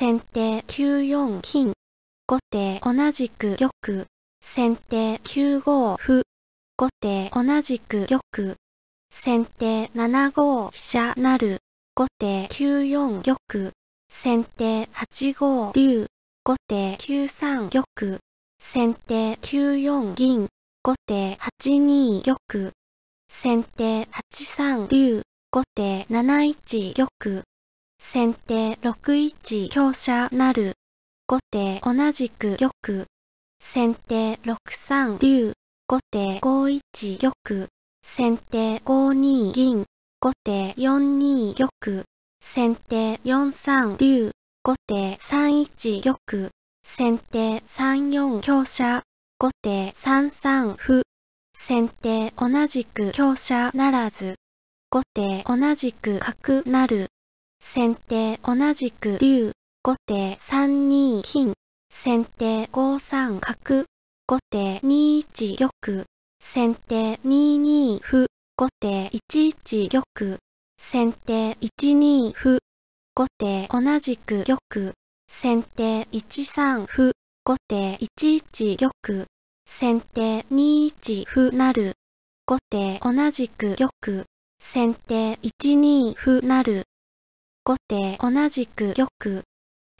先手9四金。後手同じく玉。先手9五歩。後手同じく玉。先手7五飛車なる。後手9四玉。先手8五竜。後手9三玉。先手9四銀。後手8二玉。先手8三竜。後手7一玉。先手6一強者なる。後手同じく玉。先手6三竜。後手5一玉。先手5二銀。後手4二玉。先手4三竜。後手3一玉。先手3四強者。後手3三歩。先手同じく強者ならず。後手同じく角なる。先手同じく竜、後手3二金、先手5三角、後手2一玉、先手2二歩、後手1一玉、先手1二歩、後手同じく玉、先手1三歩、後手1一玉、先手2一歩なる、後手同じく玉、先手1二歩なる。後手同じく玉。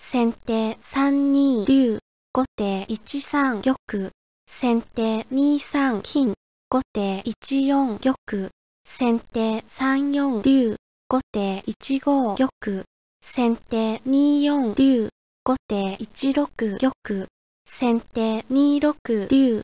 先手3二竜。後手1三玉。先手2三金。後手1四玉。先手3四竜。後手1五玉。先手2四竜。後手1六玉。先手2六竜。